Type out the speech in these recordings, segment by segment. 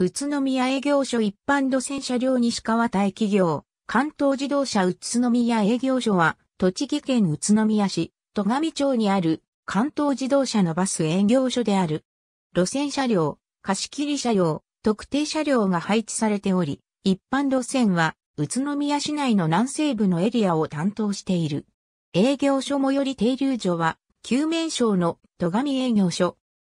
宇都宮営業所一般路線車両西川対企業、関東自動車宇都宮営業所は、栃木県宇都宮市、戸上町にある関東自動車のバス営業所である。路線車両、貸切車両、特定車両が配置されており、一般路線は宇都宮市内の南西部のエリアを担当している。営業所最寄り停留所は、旧名称の戸上営業所。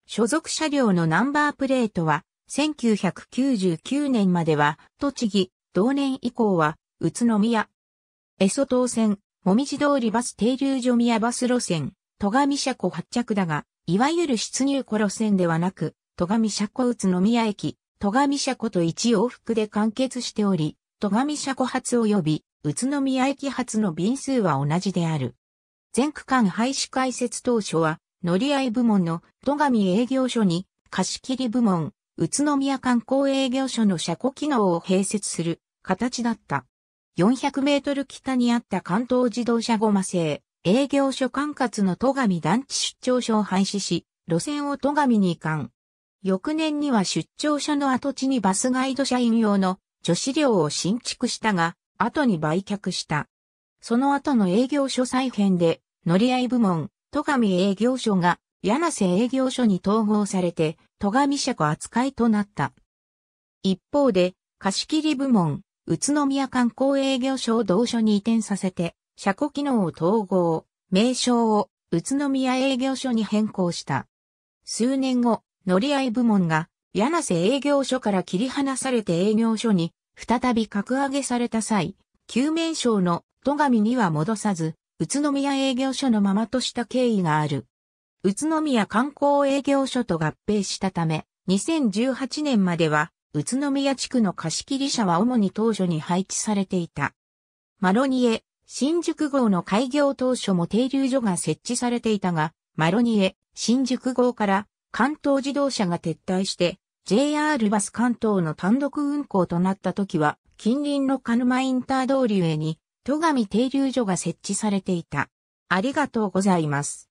所属車両のナンバープレートは、1999年までは、栃木、同年以降は、宇都宮。エソ東線、もみじ通りバス停留所宮バス路線、戸上車庫発着だが、いわゆる出入庫路線ではなく、戸上車庫宇都宮駅、戸上車庫と一往復で完結しており、戸上車庫発及び、宇都宮駅発の便数は同じである。全区間廃止開設当初は、乗り合い部門の戸上営業所に、貸し切り部門、宇都宮観光営業所の車庫機能を併設する形だった。400メートル北にあった関東自動車ごま製営業所管轄の戸上団地出張所を廃止し、路線を戸上に移管。翌年には出張所の跡地にバスガイド社員用の女子寮を新築したが、後に売却した。その後の営業所再編で、乗り合い部門、戸上営業所が柳瀬営業所に統合されて、戸上車庫扱いとなった。一方で、貸切部門、宇都宮観光営業所を同所に移転させて、車庫機能を統合、名称を宇都宮営業所に変更した。数年後、乗り合い部門が、柳瀬営業所から切り離されて営業所に、再び格上げされた際、旧名称の戸上には戻さず、宇都宮営業所のままとした経緯がある。宇都宮観光営業所と合併したため、2018年までは、宇都宮地区の貸切車は主に当初に配置されていた。マロニエ、新宿号の開業当初も停留所が設置されていたが、マロニエ、新宿号から関東自動車が撤退して、JR バス関東の単独運行となった時は、近隣の鹿沼インター通り上に、戸上停留所が設置されていた。ありがとうございます。